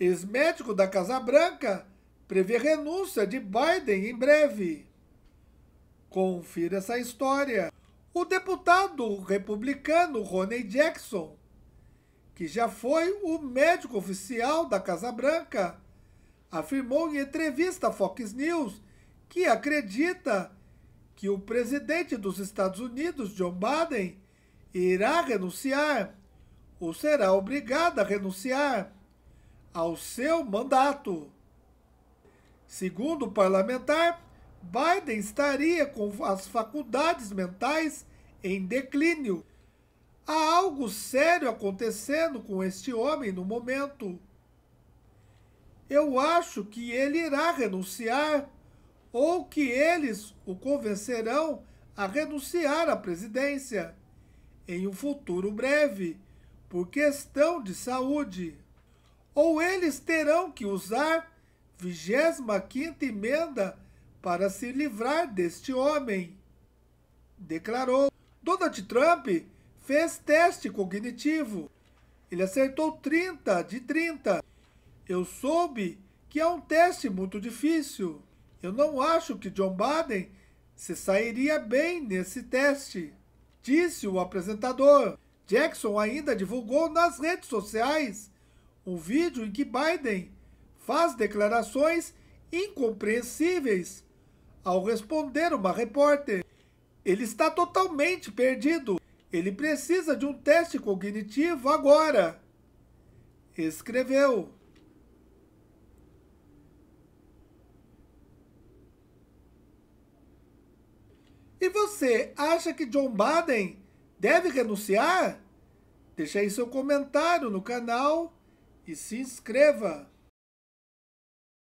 Ex-médico da Casa Branca prevê renúncia de Biden em breve. Confira essa história. O deputado republicano Ronny Jackson, que já foi o médico oficial da Casa Branca, afirmou em entrevista à Fox News que acredita que o presidente dos Estados Unidos, John Biden, irá renunciar ou será obrigado a renunciar ao seu mandato. Segundo o parlamentar, Biden estaria com as faculdades mentais em declínio. Há algo sério acontecendo com este homem no momento. Eu acho que ele irá renunciar, ou que eles o convencerão a renunciar à presidência em um futuro breve, por questão de saúde ou eles terão que usar 25ª emenda para se livrar deste homem. Declarou. Donald Trump fez teste cognitivo. Ele acertou 30 de 30. Eu soube que é um teste muito difícil. Eu não acho que John Biden se sairia bem nesse teste, disse o apresentador. Jackson ainda divulgou nas redes sociais um vídeo em que Biden faz declarações incompreensíveis ao responder uma repórter. Ele está totalmente perdido. Ele precisa de um teste cognitivo agora. Escreveu. E você acha que John Biden deve renunciar? Deixe aí seu comentário no canal e se inscreva!